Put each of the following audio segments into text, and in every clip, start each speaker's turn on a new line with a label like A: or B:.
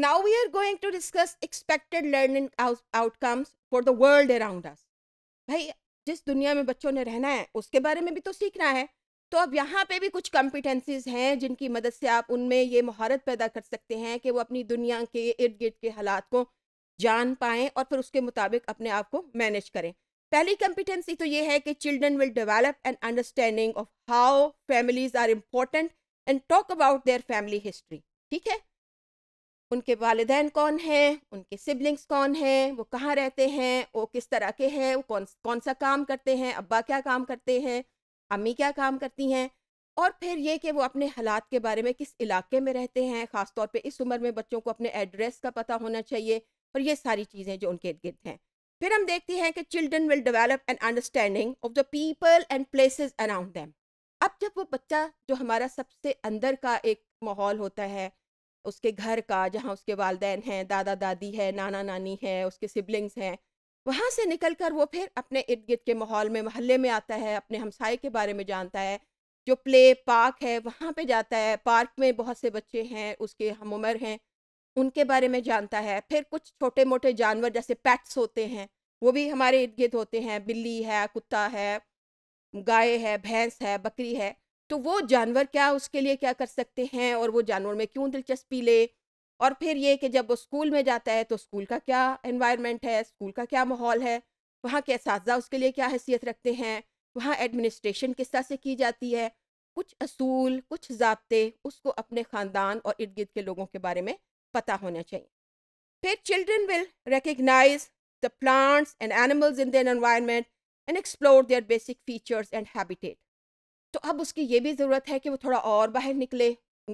A: now we are going to discuss expected learning out, outcomes for the world around us भाई जिस दुनिया में बच्चों ने रहना है उसके बारे में भी तो सीखना है तो अब यहाँ पे भी कुछ कॉम्पिटेंसीज हैं जिनकी मदद से आप उनमें ये महारत पैदा कर सकते हैं कि वो अपनी दुनिया के इर्द गिर्द के हालात को जान पाएँ और फिर उसके मुताबिक अपने आप को मैनेज करें पहली कॉम्पिटेंसी तो ये है कि children will develop an understanding of how families are important and talk about their family history ठीक है उनके वालदेन कौन हैं उनके सिबलिंग्स कौन हैं वो कहाँ रहते हैं वो किस तरह के हैं वो कौन कौन सा काम करते हैं अब्बा क्या काम करते हैं अम्मी क्या काम करती हैं और फिर ये कि वो अपने हालात के बारे में किस इलाके में रहते हैं ख़ास तौर पर इस उम्र में बच्चों को अपने एड्रेस का पता होना चाहिए और ये सारी चीज़ें जो उनके इर्द गिर्द हैं फिर हम देखते हैं कि children will develop an understanding of the people and places around them अब जब वो बच्चा जो हमारा सबसे अंदर का एक माहौल होता है उसके घर का जहाँ उसके वालदेन हैं दादा दादी है नाना नानी है उसके सिबलिंग्स हैं वहाँ से निकल कर वो फिर अपने इर्द गिर्द के माहौल में महल्ले में आता है अपने हमसाए के बारे में जानता है जो प्ले पार्क है वहाँ पे जाता है पार्क में बहुत से बच्चे हैं उसके हम उम्र हैं उनके बारे में जानता है फिर कुछ छोटे मोटे जानवर जैसे पैट्स होते हैं वो भी हमारे इर्द गिर्द होते हैं बिल्ली है कुत्ता है गाय है भैंस है बकरी है तो वो जानवर क्या उसके लिए क्या कर सकते हैं और वो जानवर में क्यों दिलचस्पी ले और फिर ये कि जब वो स्कूल में जाता है तो स्कूल का क्या इन्वायरमेंट है स्कूल का क्या माहौल है वहाँ के इस उसके लिए क्या हैसियत रखते हैं वहाँ एडमिनिस्ट्रेशन किस तरह से की जाती है कुछ असूल कुछ जबते उसको अपने ख़ानदान और इर्द गिर्द के लोगों के बारे में पता होना चाहिए फिर children will recognise the plants and animals in their environment and explore their basic features and habitat तो अब उसकी ये भी ज़रूरत है कि वो थोड़ा और बाहर निकले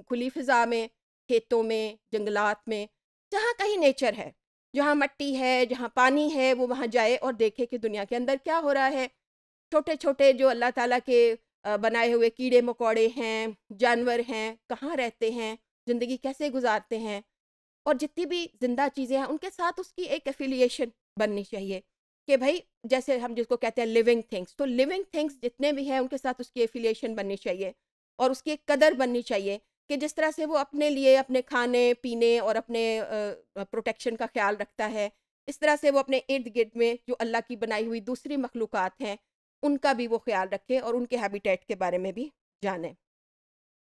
A: खुली फ़िज़ा में खेतों में जंगलात में जहाँ कहीं नेचर है जहाँ मट्टी है जहाँ पानी है वो वहाँ जाए और देखे कि दुनिया के अंदर क्या हो रहा है छोटे छोटे जो अल्लाह ताला के बनाए हुए कीड़े मकोड़े हैं जानवर हैं कहाँ रहते हैं ज़िंदगी कैसे गुजारते हैं और जितनी भी ज़िंदा चीज़ें हैं उनके साथ उसकी एक एफिलिएशन बननी चाहिए कि भाई जैसे हम जिसको कहते हैं लिविंग थिंग्स तो लिविंग थिंग्स जितने भी हैं उनके साथ उसकी एफिलिएशन बननी चाहिए और उसकी एक कदर बननी चाहिए कि जिस तरह से वो अपने लिए अपने खाने पीने और अपने प्रोटेक्शन का ख्याल रखता है इस तरह से वो अपने इर्द गिर्द में जो अल्लाह की बनाई हुई दूसरी मखलूक हैं उनका भी वो ख्याल रखें और उनके हैबिटेट के बारे में भी जानें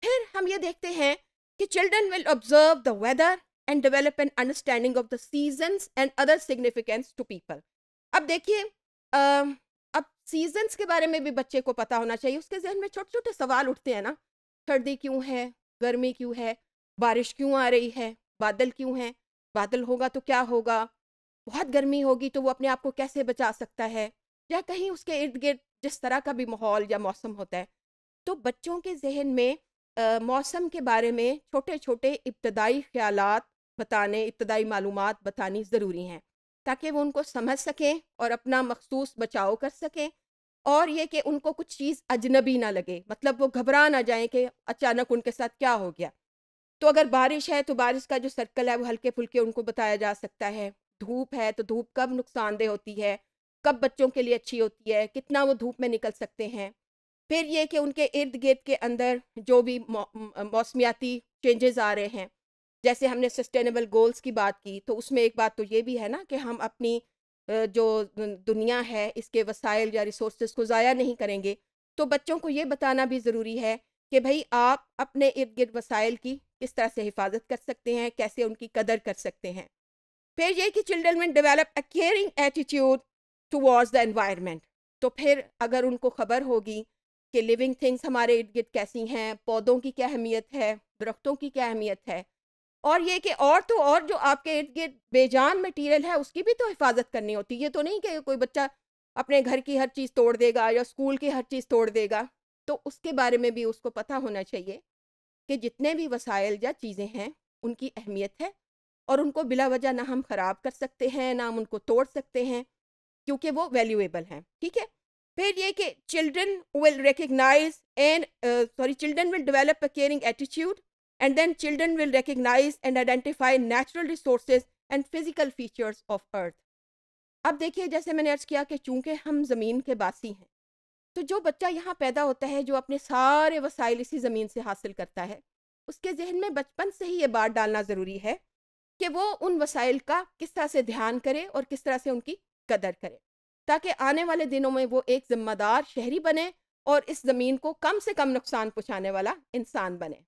A: फिर हम ये देखते हैं कि children will observe the weather and develop an understanding of the seasons and other significance to people अब देखिए अब सीजन्स के बारे में भी बच्चे को पता होना चाहिए उसके जहन में छोटे छोटे सवाल उठते हैं ना सर्दी क्यों है गर्मी क्यों है बारिश क्यों आ रही है बादल क्यों है बादल होगा तो क्या होगा बहुत गर्मी होगी तो वो अपने आप को कैसे बचा सकता है या कहीं उसके इर्द गिर्द जिस तरह का भी माहौल या मौसम होता है तो बच्चों के जहन में आ, मौसम के बारे में छोटे छोटे इब्तदाई ख्याल बताने इब्तदाई मालूम बतानी ज़रूरी हैं ताकि वो उनको समझ सकें और अपना मखसूस बचाव कर सकें और ये कि उनको कुछ चीज़ अजनबी ना लगे मतलब वो घबरा ना जाएं कि अचानक उनके साथ क्या हो गया तो अगर बारिश है तो बारिश का जो सर्कल है वो हल्के फुल्के उनको बताया जा सकता है धूप है तो धूप कब नुकसानदेह होती है कब बच्चों के लिए अच्छी होती है कितना वो धूप में निकल सकते हैं फिर ये कि उनके इर्द गिर्द के अंदर जो भी मौसमियाती चेंजेस आ रहे हैं जैसे हमने सस्टेनेबल गोल्स की बात की तो उसमें एक बात तो ये भी है ना कि हम अपनी जो दुनिया है इसके वसाइल या रिसोर्स को ज़ाया नहीं करेंगे तो बच्चों को ये बताना भी ज़रूरी है कि भाई आप अपने इर्द गिर्द वसाइल की किस तरह से हिफाजत कर सकते हैं कैसे उनकी कदर कर सकते हैं फिर ये कि children may develop a caring attitude towards the environment तो फिर अगर उनको खबर होगी कि लिविंग थिंग्स हमारे इर्द गिर्द कैसी हैं पौधों की क्या अहमियत है दरख्तों की क्या अहमियत है और ये कि और तो और जो आपके इर्द गिर्द बेजान मटीरियल है उसकी भी तो हिफाजत करनी होती है ये तो नहीं कि कोई बच्चा अपने घर की हर चीज़ तोड़ देगा या स्कूल की हर चीज़ तोड़ देगा तो उसके बारे में भी उसको पता होना चाहिए कि जितने भी वसाइल या चीज़ें हैं उनकी अहमियत है और उनको बिला वजह ना हम ख़राब कर सकते हैं ना हम उनको तोड़ सकते हैं क्योंकि वो वैल्यूएबल हैं ठीक है फिर ये कि children will recognize and sorry children will develop a caring attitude and then children will recognize and identify natural resources and physical features of earth अब देखिए जैसे मैंने अर्ज किया कि चूंकि हम ज़मीन के बासी हैं तो जो बच्चा यहाँ पैदा होता है जो अपने सारे वसाइल इसी ज़मीन से हासिल करता है उसके जहन में बचपन से ही ये बात डालना ज़रूरी है कि वो उन वसाइल का किस तरह से ध्यान करे और किस तरह से उनकी कदर करे ताकि आने वाले दिनों में वो एक ज़िम्मेदार शहरी बने और इस ज़मीन को कम से कम नुकसान पहुँचाने वाला इंसान बने